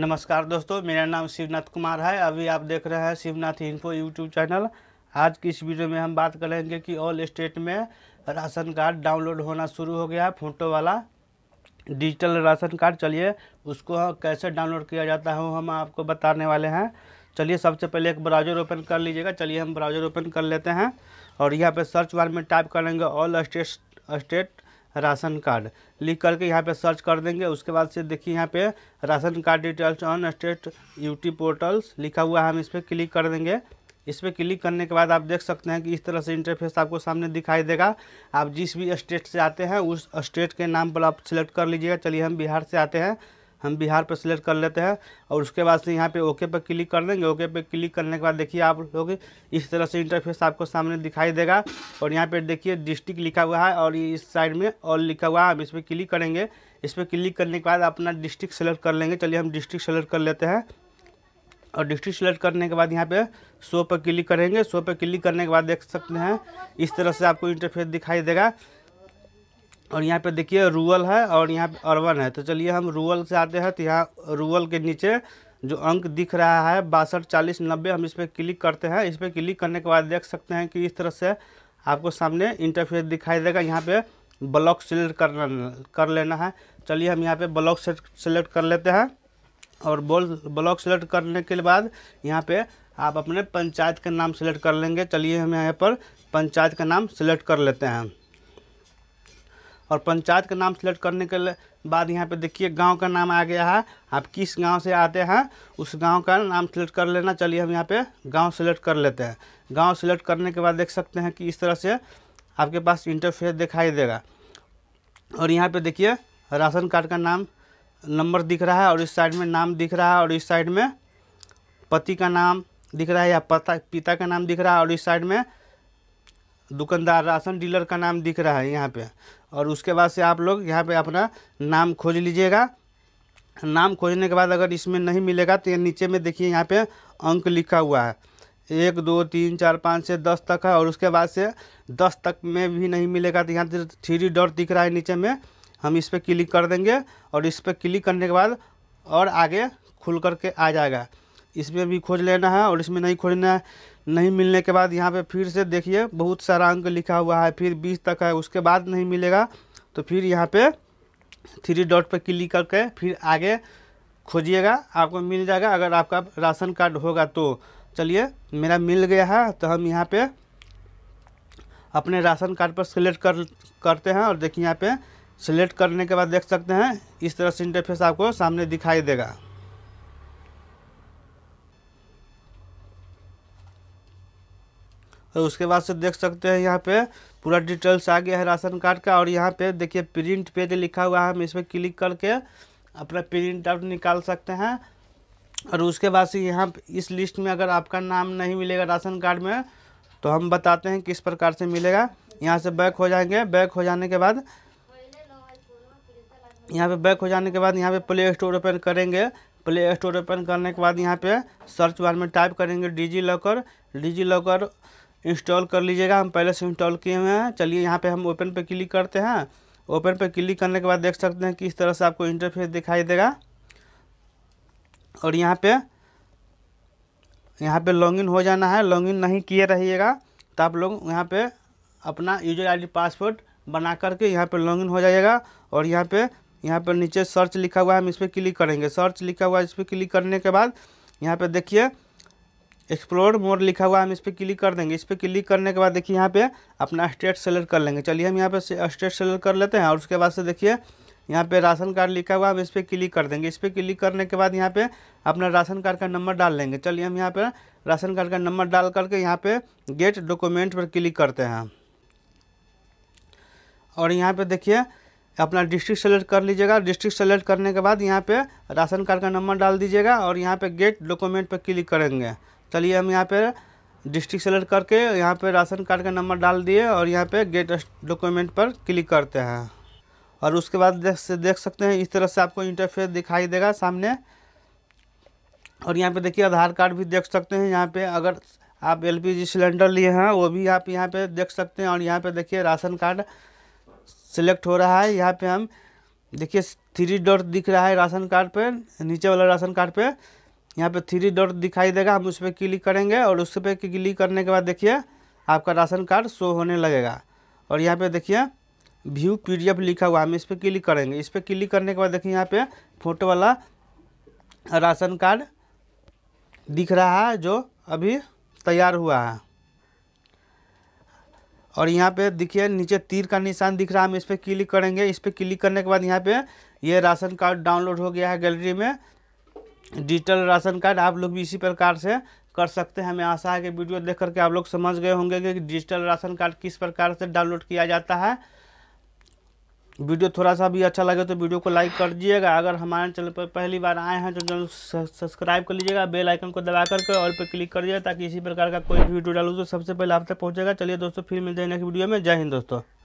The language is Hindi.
नमस्कार दोस्तों मेरा नाम शिवनाथ कुमार है अभी आप देख रहे हैं शिवनाथ इन्फो यूट्यूब चैनल आज की इस वीडियो में हम बात करेंगे कि ऑल स्टेट में राशन कार्ड डाउनलोड होना शुरू हो गया है फोटो वाला डिजिटल राशन कार्ड चलिए उसको कैसे डाउनलोड किया जाता है हम आपको बताने वाले हैं चलिए सबसे पहले एक ब्राउज़र ओपन कर लीजिएगा चलिए हम ब्राउज़र ओपन कर लेते हैं और यहाँ पर सर्च बार में टाइप करेंगे all state state ration card लिख करके यहाँ पे सर्च कर देंगे उसके बाद से देखिए यहाँ पे ration card details on state UT portals लिखा हुआ है हम इस पर क्लिक कर देंगे इस पर क्लिक करने के बाद आप देख सकते हैं कि इस तरह से इंटरफेस आपको सामने दिखाई देगा आप जिस भी स्टेट से आते हैं उस स्टेट के नाम पर आप सिलेक्ट कर लीजिएगा चलिए हम बिहार से आते हैं हम बिहार पर सिलेक्ट कर लेते हैं और उसके बाद से यहाँ पे ओके पर क्लिक कर देंगे ओके पर क्लिक करने के बाद देखिए आप लोग इस तरह से इंटरफेस आपको सामने दिखाई देगा और यहाँ पे देखिए डिस्ट्रिक्ट लिखा हुआ है और इस साइड में और लिखा हुआ है हम इस पर क्लिक करेंगे इस पर क्लिक करने के बाद अपना डिस्ट्रिक्ट सेलेक्ट कर लेंगे चलिए हम डिस्ट्रिक्ट सेलेक्ट कर लेते हैं और डिस्ट्रिक्ट सेलेक्ट करने के बाद यहाँ पे शो पर क्लिक करेंगे शो पर क्लिक करने के बाद देख सकते हैं इस तरह से आपको इंटरफेस दिखाई देगा और यहाँ पे देखिए रूरल है और यहाँ पे अर्बन है तो चलिए हम रूरल से आते हैं तो यहाँ रूरल के नीचे जो अंक दिख रहा है बासठ चालीस नब्बे हम इस पर क्लिक करते हैं इस पर क्लिक करने के बाद देख सकते हैं कि इस तरह से आपको सामने इंटरफेस दिखाई देगा यहाँ पे ब्लॉक सेलेक्ट करना कर लेना है चलिए हम यहाँ पे ब्लॉक सेलेक्ट कर लेते हैं और बोल ब्लॉक सेलेक्ट करने के बाद यहाँ पे आप अपने पंचायत का नाम सेलेक्ट कर लेंगे चलिए हम यहाँ पर पंचायत का नाम सेलेक्ट कर लेते हैं और पंचायत का नाम सेलेक्ट करने के बाद यहाँ पे देखिए गांव का नाम आ गया है आप किस गांव से आते हैं उस गांव का नाम सेलेक्ट कर लेना चलिए हम यहाँ पे गांव सेलेक्ट कर लेते हैं गांव सेलेक्ट करने के बाद देख सकते हैं कि इस तरह से आपके पास इंटरफेस दिखाई देगा और यहाँ पर देखिए राशन कार्ड का नाम नंबर दिख रहा है और इस साइड में नाम दिख रहा है और इस साइड में पति का नाम दिख रहा है या पता पिता का नाम दिख रहा है और इस साइड में दुकानदार राशन डीलर का नाम दिख रहा है यहाँ पे और उसके बाद से आप लोग यहाँ पे अपना नाम खोज लीजिएगा नाम खोजने के बाद अगर इसमें नहीं मिलेगा तो ये नीचे में देखिए यहाँ पे अंक लिखा हुआ है एक दो तीन चार पाँच से दस तक है और उसके बाद से दस तक में भी नहीं मिलेगा तो यहाँ पर थ्री डॉट दिख रहा है नीचे में हम इस पर क्लिक कर देंगे और इस पर क्लिक करने के बाद और आगे खुल करके आ जाएगा इसमें भी खोज लेना है और इसमें नहीं खोजना है नहीं मिलने के बाद यहाँ पे फिर से देखिए बहुत सारा अंक लिखा हुआ है फिर बीस तक है उसके बाद नहीं मिलेगा तो फिर यहाँ पे थ्री डॉट पर क्लिक करके फिर आगे खोजिएगा आपको मिल जाएगा अगर आपका राशन कार्ड होगा तो चलिए मेरा मिल गया है तो हम यहाँ पे अपने राशन कार्ड पर सिलेक्ट कर करते हैं और देखिए यहाँ पे सिलेक्ट करने के बाद देख सकते हैं इस तरह से इंटरफेस आपको सामने दिखाई देगा तो उसके बाद से देख सकते हैं यहाँ पे पूरा डिटेल्स आ गया है राशन कार्ड का और यहाँ पे देखिए प्रिंट पेज लिखा हुआ है हम इस पर क्लिक करके अपना प्रिंट आउट निकाल सकते हैं और उसके बाद से यहाँ इस लिस्ट में अगर आपका नाम नहीं मिलेगा राशन कार्ड में तो हम बताते हैं किस प्रकार से मिलेगा यहाँ से बैक हो जाएंगे बैक हो जाने के बाद यहाँ पे बैक हो जाने के बाद यहाँ पे प्ले स्टोर ओपन करेंगे प्ले स्टोर ओपन करने के बाद यहाँ पे सर्च बार में टाइप करेंगे DigiLocker DigiLocker install कर लीजिएगा हम पहले से इंस्टॉल किए हुए हैं चलिए यहाँ पे हम ओपन पे क्लिक करते हैं ओपन पे क्लिक करने के बाद देख सकते हैं कि इस तरह से आपको इंटरफेस दिखाई देगा और यहाँ पे यहाँ पे लॉगिन हो जाना है लॉगिन नहीं किए रहिएगा तो आप लोग यहाँ पे अपना यूजर आईडी पासवर्ड बना करके यहाँ पे लॉगिन हो जाइएगा और यहाँ पे यहाँ पर नीचे सर्च लिखा हुआ है हम इस पर क्लिक करेंगे सर्च लिखा हुआ है इस पर क्लिक करने के बाद यहाँ पर देखिए एक्सप्लोर मोर लिखा हुआ हम इस पर क्लिक कर देंगे इस पर क्लिक करने के बाद देखिए यहाँ पे अपना स्टेट सेलेक्ट कर लेंगे चलिए हम यहाँ पे स्टेट सेलेक्ट कर लेते हैं और उसके बाद से देखिए यहाँ पे राशन कार्ड लिखा हुआ हम इस पर क्लिक कर देंगे इस पर क्लिक करने के बाद यहाँ पे अपना राशन कार्ड का नंबर डाल लेंगे चलिए हम यहाँ पर राशन कार्ड का नंबर डाल करके यहाँ पर गेट डॉक्यूमेंट पर क्लिक करते हैं और यहाँ पर देखिए अपना डिस्ट्रिक्ट सेलेक्ट कर लीजिएगा डिस्ट्रिक्ट सेलेक्ट करने के बाद यहाँ पर राशन कार्ड का नंबर डाल दीजिएगा और यहाँ पर गेट डॉक्यूमेंट पर क्लिक करेंगे चलिए हम यहाँ पे डिस्ट्रिक्ट सेलेक्ट करके यहाँ पे राशन कार्ड का नंबर डाल दिए और यहाँ पे गेट डॉक्यूमेंट पर क्लिक करते हैं और उसके बाद देख से देख सकते हैं इस तरह से आपको इंटरफेस दिखाई देगा सामने और यहाँ पे देखिए आधार कार्ड भी देख सकते हैं यहाँ पे अगर आप एलपीजी सिलेंडर लिए हैं वो भी आप यहाँ पे देख सकते हैं और यहाँ पे देखिए राशन कार्ड सिलेक्ट हो रहा है यहाँ पे हम देखिए थ्री डॉट दिख रहा है राशन कार्ड पर नीचे वाला राशन कार्ड पर यहाँ पे थ्री डॉट दिखाई देगा हम उस पर क्लिक करेंगे और उस पर क्लिक करने के बाद देखिए आपका राशन कार्ड शो होने लगेगा और यहाँ पे देखिए व्यू पीडीएफ लिखा हुआ हम इस पर क्लिक करेंगे इस पर क्लिक करने के बाद देखिए यहाँ पे फोटो वाला राशन कार्ड दिख रहा है जो अभी तैयार हुआ है और यहाँ पे देखिए नीचे तीर का निशान दिख रहा है हम इस पर क्लिक करेंगे इस पर क्लिक करने के बाद यहाँ पे ये राशन कार्ड डाउनलोड हो गया है गैलरी में डिजिटल राशन कार्ड आप लोग भी इसी प्रकार से कर सकते हैं हमें आशा है कि वीडियो देख करके आप लोग समझ गए होंगे कि डिजिटल राशन कार्ड किस प्रकार से डाउनलोड किया जाता है वीडियो थोड़ा सा भी अच्छा लगे तो वीडियो को लाइक कर दीजिएगा अगर हमारे चैनल पर पहली बार आए हैं तो चैनल सब्सक्राइब कर लीजिएगा बेल आइकन को दबा करके और पर क्लिक कर दीजिएगा ताकि इसी प्रकार का कोई भी वीडियो डालू तो सबसे पहले आप तक पहुँचेगा चलिए दोस्तों फिर मिलते हैं नेक्स्ट वीडियो में जय हिंद दोस्तों